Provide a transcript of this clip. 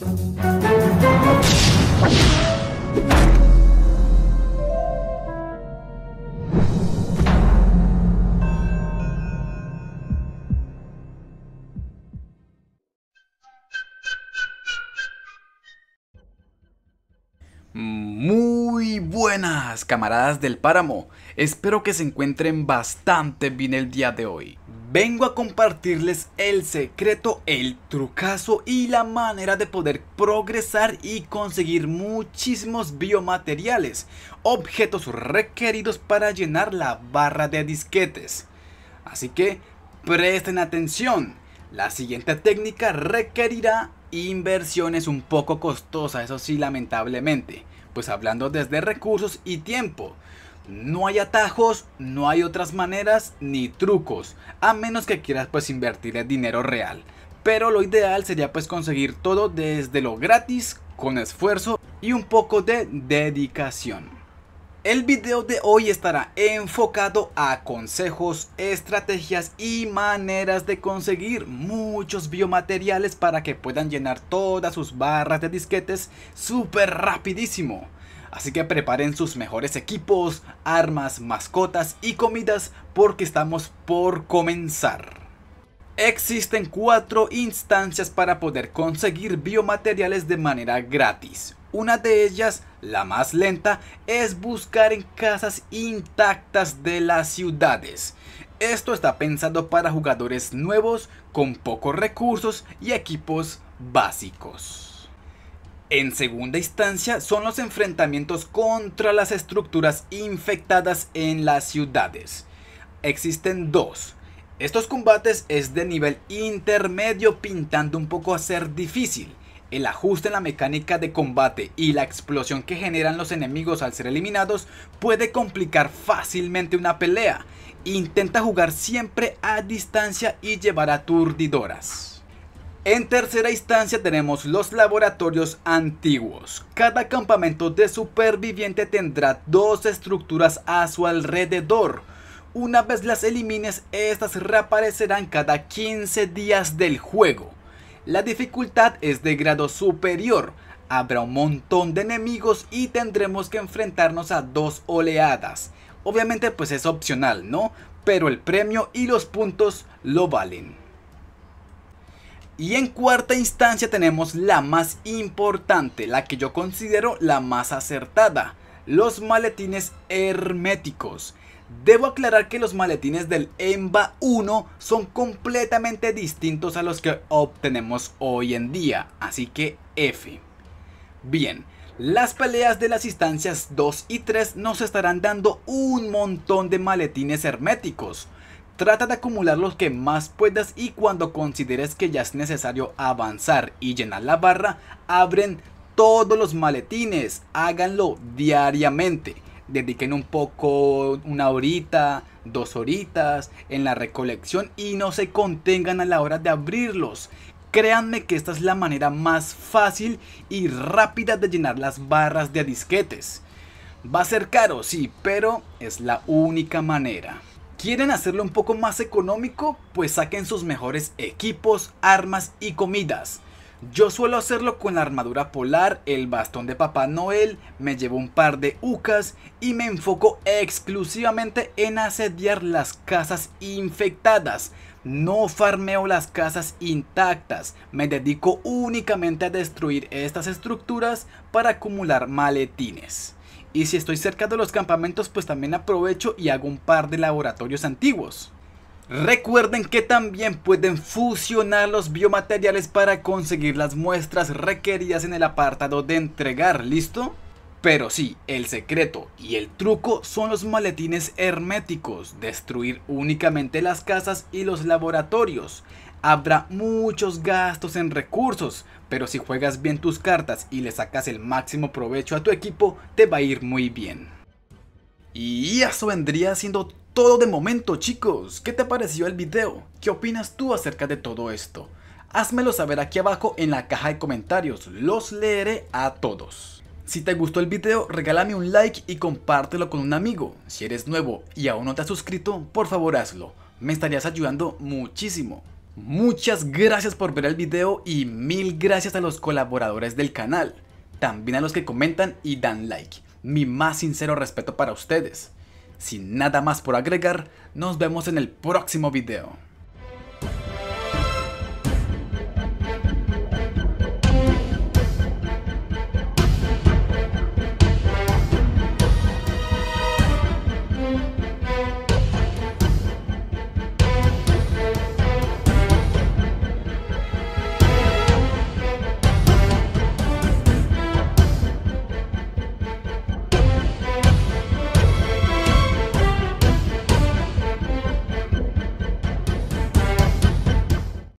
you buenas camaradas del páramo, espero que se encuentren bastante bien el día de hoy. Vengo a compartirles el secreto, el trucazo y la manera de poder progresar y conseguir muchísimos biomateriales, objetos requeridos para llenar la barra de disquetes. Así que presten atención, la siguiente técnica requerirá inversiones un poco costosas, eso sí lamentablemente pues hablando desde recursos y tiempo. No hay atajos, no hay otras maneras ni trucos, a menos que quieras pues invertir el dinero real. Pero lo ideal sería pues conseguir todo desde lo gratis, con esfuerzo y un poco de dedicación. El video de hoy estará enfocado a consejos, estrategias y maneras de conseguir muchos biomateriales para que puedan llenar todas sus barras de disquetes súper rapidísimo. Así que preparen sus mejores equipos, armas, mascotas y comidas porque estamos por comenzar. Existen cuatro instancias para poder conseguir biomateriales de manera gratis. Una de ellas, la más lenta, es buscar en casas intactas de las ciudades. Esto está pensado para jugadores nuevos, con pocos recursos y equipos básicos. En segunda instancia son los enfrentamientos contra las estructuras infectadas en las ciudades. Existen dos, estos combates es de nivel intermedio pintando un poco a ser difícil. El ajuste en la mecánica de combate y la explosión que generan los enemigos al ser eliminados puede complicar fácilmente una pelea. Intenta jugar siempre a distancia y llevar aturdidoras. En tercera instancia tenemos los laboratorios antiguos. Cada campamento de superviviente tendrá dos estructuras a su alrededor una vez las elimines, estas reaparecerán cada 15 días del juego. La dificultad es de grado superior, habrá un montón de enemigos y tendremos que enfrentarnos a dos oleadas. Obviamente pues es opcional, ¿no? Pero el premio y los puntos lo valen. Y en cuarta instancia tenemos la más importante, la que yo considero la más acertada, los maletines herméticos. Debo aclarar que los maletines del EMBA 1 son completamente distintos a los que obtenemos hoy en día, así que F. Bien, las peleas de las instancias 2 y 3 nos estarán dando un montón de maletines herméticos. Trata de acumular los que más puedas y cuando consideres que ya es necesario avanzar y llenar la barra, abren todos los maletines, háganlo diariamente. Dediquen un poco, una horita, dos horitas en la recolección y no se contengan a la hora de abrirlos. Créanme que esta es la manera más fácil y rápida de llenar las barras de disquetes. Va a ser caro, sí, pero es la única manera. ¿Quieren hacerlo un poco más económico? Pues saquen sus mejores equipos, armas y comidas. Yo suelo hacerlo con la armadura polar, el bastón de Papá Noel, me llevo un par de ucas y me enfoco exclusivamente en asediar las casas infectadas. No farmeo las casas intactas, me dedico únicamente a destruir estas estructuras para acumular maletines. Y si estoy cerca de los campamentos pues también aprovecho y hago un par de laboratorios antiguos. Recuerden que también pueden fusionar los biomateriales para conseguir las muestras requeridas en el apartado de entregar, ¿listo? Pero sí, el secreto y el truco son los maletines herméticos, destruir únicamente las casas y los laboratorios. Habrá muchos gastos en recursos, pero si juegas bien tus cartas y le sacas el máximo provecho a tu equipo, te va a ir muy bien. Y eso vendría siendo todo de momento chicos, ¿qué te pareció el video? ¿Qué opinas tú acerca de todo esto? Házmelo saber aquí abajo en la caja de comentarios, los leeré a todos. Si te gustó el video, regálame un like y compártelo con un amigo. Si eres nuevo y aún no te has suscrito, por favor hazlo. Me estarías ayudando muchísimo. Muchas gracias por ver el video y mil gracias a los colaboradores del canal. También a los que comentan y dan like. Mi más sincero respeto para ustedes. Sin nada más por agregar, nos vemos en el próximo video.